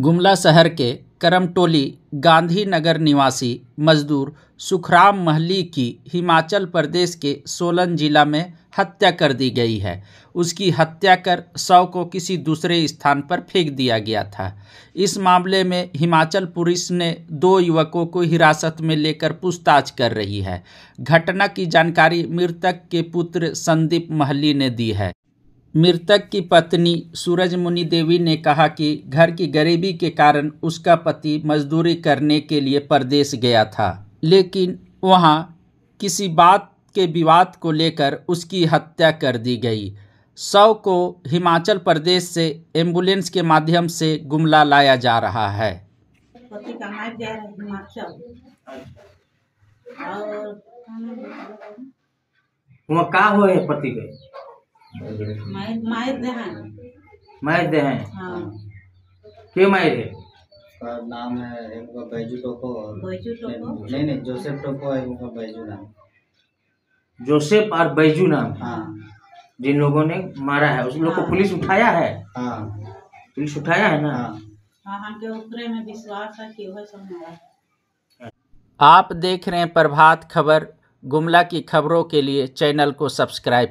गुमला शहर के करमटोली गांधी नगर निवासी मजदूर सुखराम महली की हिमाचल प्रदेश के सोलन जिला में हत्या कर दी गई है उसकी हत्या कर शव को किसी दूसरे स्थान पर फेंक दिया गया था इस मामले में हिमाचल पुलिस ने दो युवकों को हिरासत में लेकर पूछताछ कर रही है घटना की जानकारी मृतक के पुत्र संदीप महली ने दी है मृतक की पत्नी सूरज मुनि देवी ने कहा कि घर की गरीबी के कारण उसका पति मजदूरी करने के लिए परदेश गया था लेकिन वहाँ किसी बात के विवाद को लेकर उसकी हत्या कर दी गई शव को हिमाचल प्रदेश से एम्बुलेंस के माध्यम से गुमला लाया जा रहा है पति हिमाचल और का हो पति मायर दे हैं क्यों मायर है नाम है इनका बैजू टोको और बैजू टोको नहीं नहीं जोसेफ टोको है इनका बैजू नाम जोसेफ और बैजू नाम हाँ जिन लोगों ने मारा है उस लोग को हाँ। पुलिस उठाया है हाँ पुलिस उठाया है ना हाँ, हाँ, हाँ के ऊपर में विश्वास है कि वह सब आप देख रहे हैं प्रभात खबर गुमला की खबरों के लिए चैनल को सब्सक्राइब